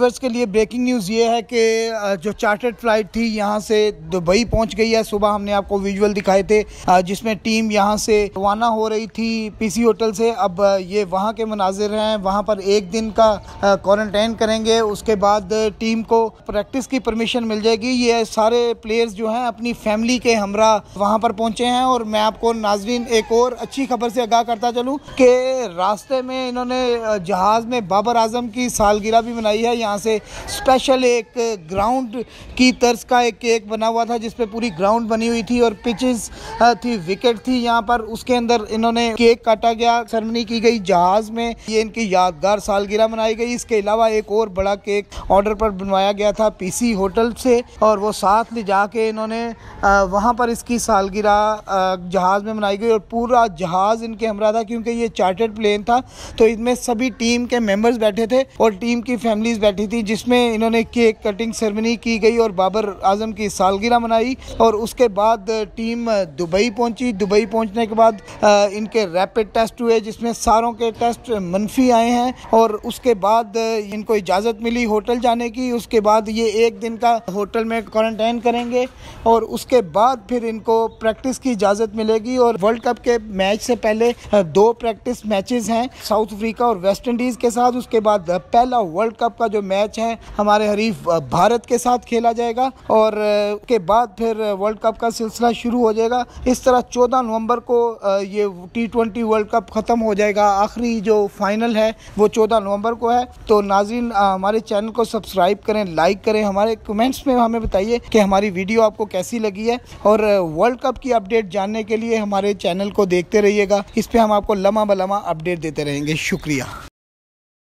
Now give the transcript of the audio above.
viewers के लिए breaking news ये है कि जो चार्टर्ड फ्लाइट थी यहाँ से दुबई पहुँच गई है सुबह हमने आपको विजुअल दिखाए थे जिसमें टीम यहाँ से रवाना हो रही थी पीसी होटल से अब ये वहाँ के मनाजिर हैं वहाँ पर एक दिन का क्वारंटाइन करेंगे उसके बाद टीम को प्रैक्टिस की परमिशन मिल जाएगी ये सारे प्लेयर्स जो हैं अपनी फैमिली के हमरा वहाँ पर पहुँचे हैं और मैं आपको नाजरीन एक और अच्छी खबर से आगाह करता चलूँ कि रास्ते में इन्होंने जहाज़ में बाबर आजम की सालगिरह भी मनाई है यहाँ यहाँ से स्पेशल एक ग्राउंड की तर्ज का एक केक बना हुआ था जिसपे पूरी ग्राउंड बनी हुई थी और पिचेस थी विकेट थी यहाँ पर उसके अंदर इन्होंने केक काटा गया सेरेमनी की गई जहाज में ये इनकी यादगार सालगिरह मनाई गई इसके अलावा एक और बड़ा केक ऑर्डर पर बनवाया गया था पी होटल से और वो साथ ले जाके इन्होंने वहाँ पर इसकी सालगिरह जहाज़ में मनाई गई और पूरा जहाज़ इनके हमरा था क्योंकि ये चार्टर्ड प्लेन था तो इसमें सभी टीम के मेंबर्स बैठे थे और टीम की फैमिलीज बैठी बैठी थी जिसमें इन्होंने केक कटिंग सेरेमनी की गई और बाबर आजम की सालगिरह मनाई और उसके बाद टीम दुबई पहुंची दुबई पहुंचने के बाद इनके रैपिड टेस्ट हुए जिसमें सारों के टेस्ट मनफी आए हैं और उसके बाद इनको इजाज़त मिली होटल जाने की उसके बाद ये एक दिन का होटल में क्वारंटाइन करेंगे और उसके बाद फिर इनको प्रैक्टिस की इजाज़त मिलेगी और वर्ल्ड कप के मैच से पहले दो प्रैक्टिस मैचेस हैं साउथ अफ्रीका और वेस्ट इंडीज़ के साथ उसके बाद पहला वर्ल्ड कप का जो जो मैच है हमारे हरीफ भारत के साथ खेला जाएगा और के बाद फिर वर्ल्ड कप का सिलसिला शुरू हो जाएगा इस तरह चौदह नवंबर को ये टी ट्वेंटी वर्ल्ड कप ख़त्म हो जाएगा आखिरी जो फाइनल है वो चौदह नवंबर को है तो नाजिन हमारे चैनल को सब्सक्राइब करें लाइक करें हमारे कमेंट्स में हमें बताइए कि हमारी वीडियो आपको कैसी लगी है और वर्ल्ड कप की अपडेट जानने के लिए हमारे चैनल को देखते रहिएगा इस पर हम आपको लम्हा बलमा अपडेट देते रहेंगे शुक्रिया